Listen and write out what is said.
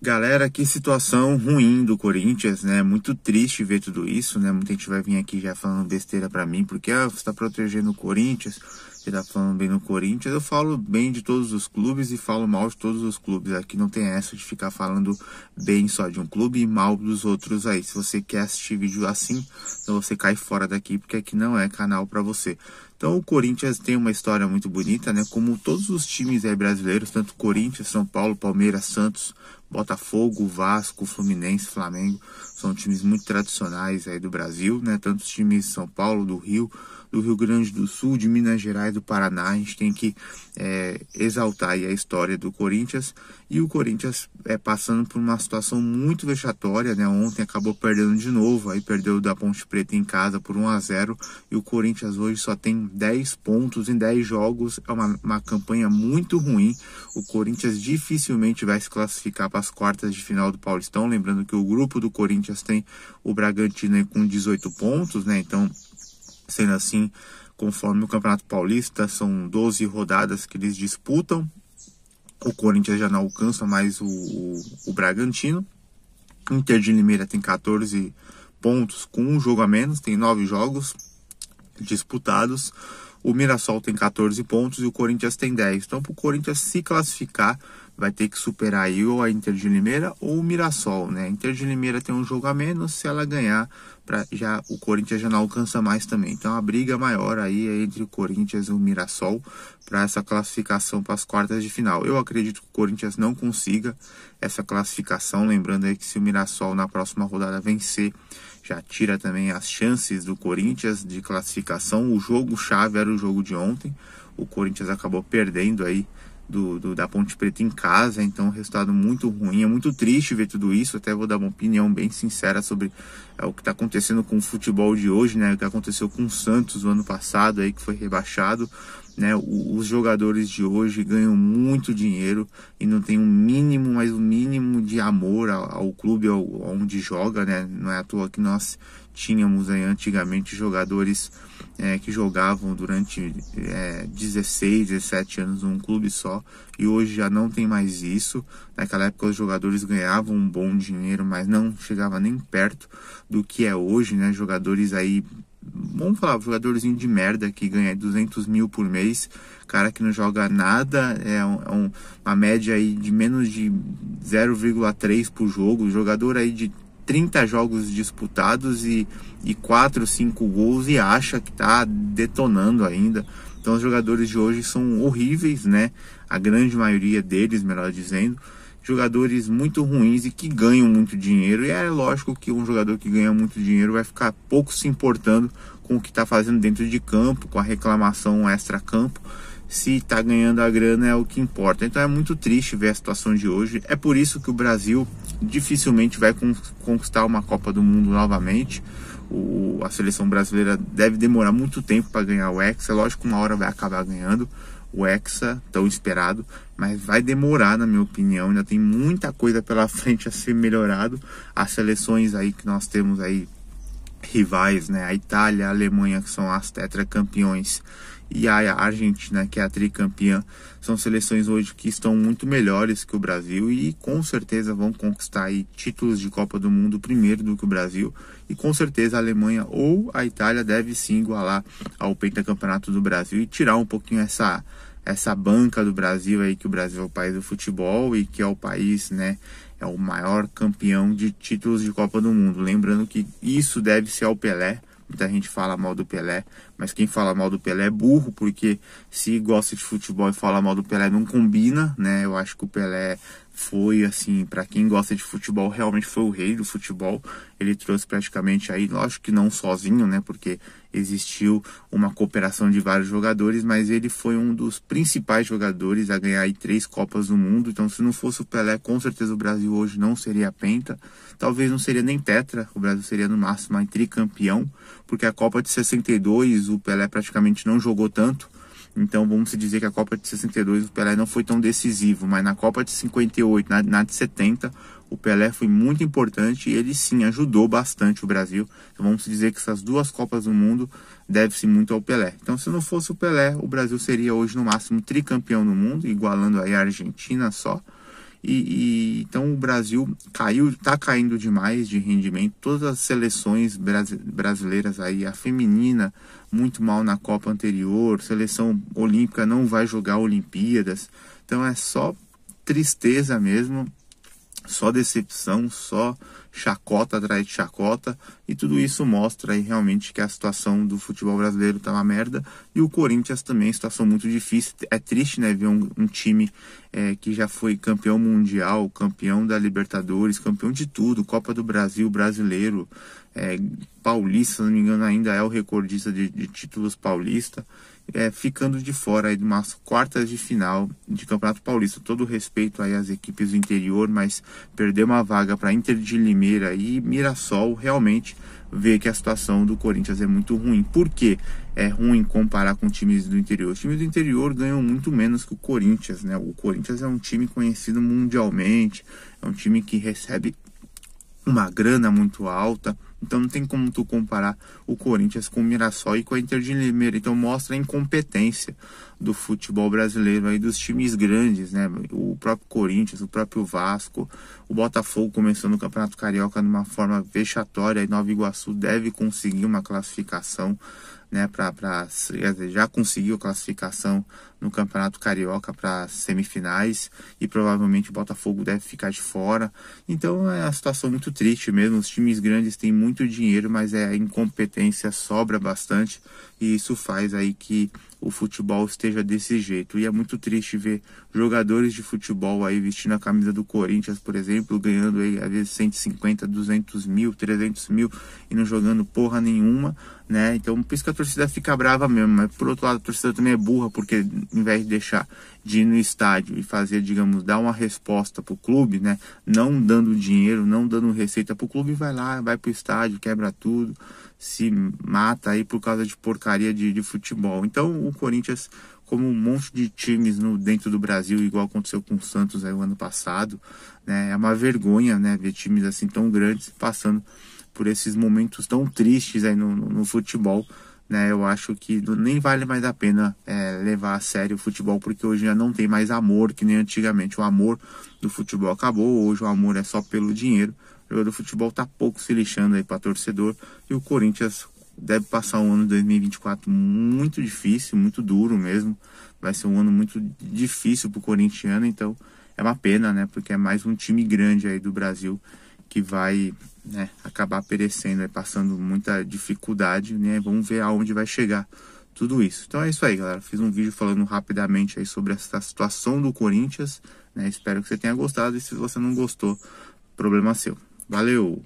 Galera, que situação ruim do Corinthians, né? Muito triste ver tudo isso, né? Muita gente vai vir aqui já falando besteira para mim, porque ah, você tá protegendo o Corinthians, você tá falando bem no Corinthians. Eu falo bem de todos os clubes e falo mal de todos os clubes. Aqui não tem essa de ficar falando bem só de um clube e mal dos outros aí. Se você quer assistir vídeo assim, então você cai fora daqui, porque aqui não é canal para você. Então o Corinthians tem uma história muito bonita, né? Como todos os times aí brasileiros, tanto Corinthians, São Paulo, Palmeiras, Santos, Botafogo, Vasco, Fluminense, Flamengo são times muito tradicionais aí do Brasil, né? Tanto os times de São Paulo, do Rio, do Rio Grande do Sul, de Minas Gerais, do Paraná. A gente tem que é, exaltar aí a história do Corinthians e o Corinthians é passando por uma situação muito vexatória, né? Ontem acabou perdendo de novo, aí perdeu da Ponte Preta em casa por 1 a 0 e o Corinthians hoje só tem 10 pontos em 10 jogos. É uma, uma campanha muito ruim. O Corinthians dificilmente vai se classificar para para as quartas de final do Paulistão. Lembrando que o grupo do Corinthians tem o Bragantino com 18 pontos, né? Então, sendo assim, conforme o Campeonato Paulista, são 12 rodadas que eles disputam. O Corinthians já não alcança mais o, o, o Bragantino. Inter de Limeira tem 14 pontos com um jogo a menos, tem nove jogos disputados. O Mirassol tem 14 pontos e o Corinthians tem 10. Então, para o Corinthians se classificar, vai ter que superar aí ou a Inter de Limeira ou o Mirassol, né? A Inter de Limeira tem um jogo a menos, se ela ganhar, pra, já o Corinthians já não alcança mais também. Então a briga maior aí é entre o Corinthians e o Mirassol para essa classificação para as quartas de final. Eu acredito que o Corinthians não consiga essa classificação, lembrando aí que se o Mirassol na próxima rodada vencer, já tira também as chances do Corinthians de classificação. O jogo chave era o jogo de ontem. O Corinthians acabou perdendo aí do, do, da Ponte Preta em casa, então um resultado muito ruim, é muito triste ver tudo isso, até vou dar uma opinião bem sincera sobre é, o que está acontecendo com o futebol de hoje, né, o que aconteceu com o Santos o ano passado aí, que foi rebaixado, né, os jogadores de hoje ganham muito dinheiro e não tem o um mínimo, mas o um mínimo de amor ao, clube ao, onde joga, né? Não é à toa que nós tínhamos aí, antigamente jogadores é, que jogavam durante é, 16, 17 anos num clube só e hoje já não tem mais isso. Naquela época os jogadores ganhavam um bom dinheiro, mas não chegava nem perto do que é hoje, né? Jogadores aí vamos falar, jogadorzinho de merda que ganha 200 mil por mês, cara que não joga nada, é, um, é um, uma média aí de menos de 0,3 por jogo, jogador aí de 30 jogos disputados e, e 4, 5 gols e acha que tá detonando ainda. Então os jogadores de hoje são horríveis, né? A grande maioria deles, melhor dizendo jogadores muito ruins e que ganham muito dinheiro. E é lógico que um jogador que ganha muito dinheiro vai ficar pouco se importando com o que está fazendo dentro de campo, com a reclamação extra-campo. Se está ganhando a grana é o que importa. Então é muito triste ver a situação de hoje. É por isso que o Brasil dificilmente vai conquistar uma Copa do Mundo novamente. O, a seleção brasileira deve demorar muito tempo para ganhar o Hexa. Lógico, uma hora vai acabar ganhando o Hexa, tão esperado, mas vai demorar, na minha opinião. Ainda tem muita coisa pela frente a ser melhorado. As seleções aí que nós temos aí rivais, né? A Itália, a Alemanha, que são as tetracampeões, e a Argentina, que é a tricampeã, são seleções hoje que estão muito melhores que o Brasil e com certeza vão conquistar aí, títulos de Copa do Mundo primeiro do que o Brasil. E com certeza a Alemanha ou a Itália deve se igualar ao pentacampeonato do Brasil e tirar um pouquinho essa essa banca do Brasil aí que o Brasil é o país do futebol e que é o país, né, é o maior campeão de títulos de Copa do Mundo. Lembrando que isso deve ser ao Pelé. Muita gente fala mal do Pelé, mas quem fala mal do Pelé é burro, porque se gosta de futebol e fala mal do Pelé não combina, né? Eu acho que o Pelé foi assim, para quem gosta de futebol, realmente foi o rei do futebol. Ele trouxe praticamente aí, lógico que não sozinho, né, porque existiu uma cooperação de vários jogadores, mas ele foi um dos principais jogadores a ganhar aí três Copas do Mundo. Então, se não fosse o Pelé, com certeza o Brasil hoje não seria penta, talvez não seria nem tetra, o Brasil seria no máximo aí tricampeão, porque a Copa de 62 o Pelé praticamente não jogou tanto então vamos dizer que a Copa de 62 o Pelé não foi tão decisivo, mas na Copa de 58, na, na de 70, o Pelé foi muito importante e ele sim ajudou bastante o Brasil. Então vamos dizer que essas duas Copas do Mundo deve-se muito ao Pelé. Então se não fosse o Pelé, o Brasil seria hoje no máximo tricampeão do mundo, igualando aí a Argentina só. E, e, então o Brasil caiu, está caindo demais de rendimento. Todas as seleções brasileiras aí, a feminina muito mal na Copa anterior, seleção olímpica não vai jogar Olimpíadas. Então é só tristeza mesmo, só decepção, só chacota atrás de chacota, e tudo isso mostra aí realmente que a situação do futebol brasileiro tá uma merda, e o Corinthians também, situação muito difícil, é triste, né, ver um, um time é, que já foi campeão mundial, campeão da Libertadores, campeão de tudo, Copa do Brasil, brasileiro, é, paulista, se não me engano ainda é o recordista de, de títulos paulista, é, ficando de fora de umas quartas de final de Campeonato Paulista. Todo respeito aí às equipes do interior, mas perder uma vaga para Inter de Limeira e Mirassol realmente vê que a situação do Corinthians é muito ruim. Por que é ruim comparar com times do interior? Os times do interior ganham muito menos que o Corinthians, né? O Corinthians é um time conhecido mundialmente, é um time que recebe uma grana muito alta. Então não tem como tu comparar o Corinthians com o Mirassol e com a Inter de Limeira. Então mostra a incompetência do futebol brasileiro aí dos times grandes, né? O próprio Corinthians, o próprio Vasco, o Botafogo começou no Campeonato Carioca de uma forma vexatória e Nova Iguaçu deve conseguir uma classificação, né, para já conseguiu a classificação no Campeonato Carioca para semifinais e provavelmente o Botafogo deve ficar de fora. Então é uma situação muito triste mesmo. Os times grandes têm muito dinheiro, mas é a incompetência sobra bastante e isso faz aí que o futebol esteja desse jeito. E é muito triste ver jogadores de futebol aí vestindo a camisa do Corinthians, por exemplo, ganhando aí às vezes 150, 200 mil, 300 mil e não jogando porra nenhuma, né? Então por isso que a torcida fica brava mesmo. Mas por outro lado, a torcida também é burra, porque em vez de deixar de ir no estádio e fazer, digamos, dar uma resposta para o clube, né? Não dando dinheiro, não dando receita para o clube, vai lá, vai para o estádio, quebra tudo, se mata aí por causa de porcaria de, de futebol. Então o Corinthians, como um monte de times no dentro do Brasil, igual aconteceu com o Santos aí o ano passado, né? É uma vergonha, né? Ver times assim tão grandes passando por esses momentos tão tristes aí no, no, no futebol né, eu acho que nem vale mais a pena é, levar a sério o futebol, porque hoje já não tem mais amor que nem antigamente. O amor do futebol acabou, hoje o amor é só pelo dinheiro. O jogador de futebol tá pouco se lixando aí para torcedor e o Corinthians deve passar um ano de 2024 muito difícil, muito duro mesmo. Vai ser um ano muito difícil pro corintiano, então é uma pena, né? Porque é mais um time grande aí do Brasil que vai né, acabar perecendo, passando muita dificuldade, né? Vamos ver aonde vai chegar tudo isso. Então é isso aí, galera. Fiz um vídeo falando rapidamente aí sobre essa situação do Corinthians, né? Espero que você tenha gostado e se você não gostou, problema seu. Valeu.